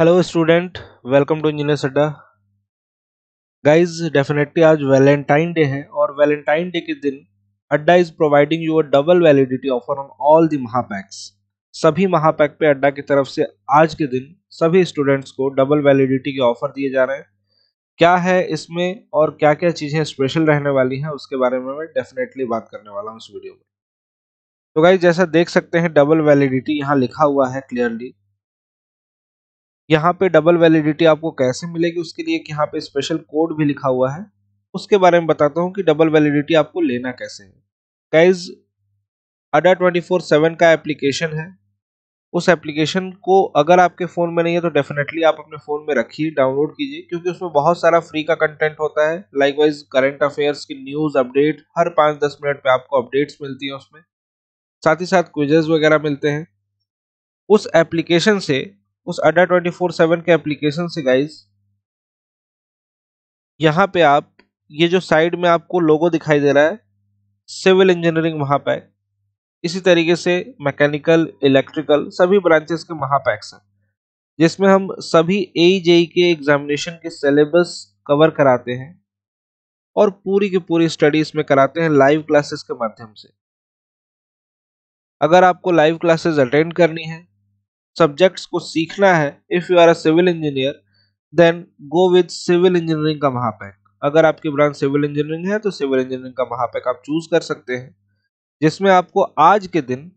hello student welcome to engineer सड्डा guys definitely आज Valentine day है और वैलेंटाइन डे के दिन Adda is providing you a double validity offer on all the Mahapacks सभी महापैक पे अड्डा की तरफ से आज के दिन सभी स्टूडेंट्स को डबल वैलिडिटी के ऑफर दिए जा रहे हैं क्या है इसमें और क्या क्या चीज़ें स्पेशल रहने वाली हैं उसके बारे में मैं डेफिनेटली बात करने वाला हूँ इस वीडियो में तो गाइज जैसा देख सकते हैं डबल वैलिडिटी यहाँ लिखा हुआ है क्लियरली यहाँ पे डबल वैलिडिटी आपको कैसे मिलेगी उसके लिए कि यहाँ पे स्पेशल कोड भी लिखा हुआ है उसके बारे में बताता हूँ कि डबल वैलिडिटी आपको लेना कैसे है cause Adda twenty four seven का एप्लीकेशन है उस एप्लीकेशन को अगर आपके फ़ोन में नहीं है तो डेफिनेटली आप अपने फ़ोन में रखिए डाउनलोड कीजिए क्योंकि उसमें बहुत सारा फ्री का कंटेंट होता है लाइक वाइज करेंट अफेयर्स की न्यूज़ अपडेट हर पाँच दस मिनट पे आपको अपडेट्स मिलती हैं उसमें साथ ही साथ क्विजेज वगैरह मिलते हैं उस एप्लीकेशन से उस अड्डा ट्वेंटी फोर सेवन के एप्लीकेशन से गाइज यहाँ पे आप ये जो साइड में आपको लोगो दिखाई दे रहा है सिविल इंजीनियरिंग महापैक इसी तरीके से मैकेनिकल इलेक्ट्रिकल सभी ब्रांचेस के महापैक्स हैं जिसमें हम सभी ए जेई e के एग्जामिनेशन के सिलेबस कवर कराते हैं और पूरी की पूरी स्टडी इसमें कराते हैं लाइव क्लासेस के माध्यम से अगर आपको लाइव क्लासेस अटेंड करनी है सब्जेक्ट्स को सीखना है if you are a civil engineer then go with civil engineering का महापैक अगर आपकी ब्रांच सिविल इंजीनियरिंग है तो सिविल इंजीनियरिंग का महापैक आप चूज कर सकते हैं जिसमें आपको आज के दिन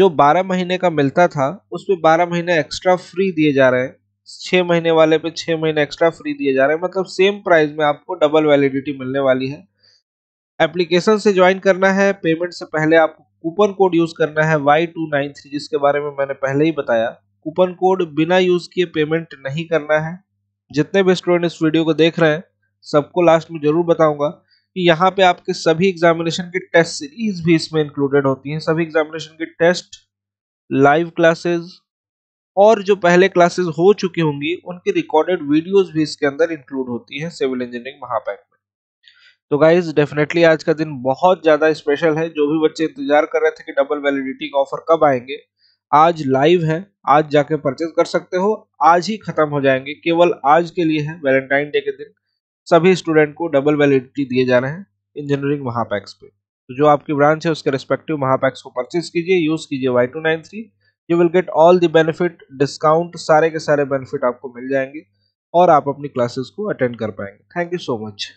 जो 12 महीने का मिलता था उस पर बारह महीने एक्स्ट्रा फ्री दिए जा रहे हैं छः महीने वाले पे छः महीने एक्स्ट्रा फ्री दिए जा रहे हैं मतलब सेम प्राइस में आपको डबल वैलिडिटी मिलने वाली है एप्लीकेशन से ज्वाइन करना है पेमेंट से पहले आपको कूपन कोड यूज करना है वाई टू नाइन थ्री जिसके बारे में मैंने पहले ही बताया कूपन कोड बिना यूज किए पेमेंट नहीं करना है जितने भी स्टूडेंट इस वीडियो को देख रहे हैं सबको लास्ट में जरूर बताऊंगा कि यहाँ पे आपके सभी एग्जामिनेशन के टेस्ट सीरीज भी इसमें इंक्लूडेड होती हैं सभी एग्जामिनेशन के टेस्ट लाइव क्लासेस और जो पहले क्लासेस हो चुकी होंगी उनकी रिकॉर्डेड वीडियोस भी इसके अंदर इंक्लूड होती हैं सिविल इंजीनियरिंग महापैक में तो गाइज डेफिनेटली आज का दिन बहुत ज़्यादा स्पेशल है जो भी बच्चे इंतजार कर रहे थे कि डबल वैलिडिटी का ऑफर कब आएंगे आज लाइव है आज जाके परचेज कर सकते हो आज ही खत्म हो जाएंगे केवल आज के लिए है वैलेंटाइन डे के दिन सभी स्टूडेंट को डबल वैलिडिटी दिए जा रहे हैं इंजीनियरिंग महापैक्स पे तो जो आपकी ब्रांच है उसके रिस्पेक्टिव महापैक्स को परचेज कीजिए यूज़ कीजिए Y two nine three you will get all the benefit discount सारे के सारे बेनिफिट आपको मिल जाएंगे और आप अपनी क्लासेस को अटेंड कर पाएंगे थैंक यू सो मच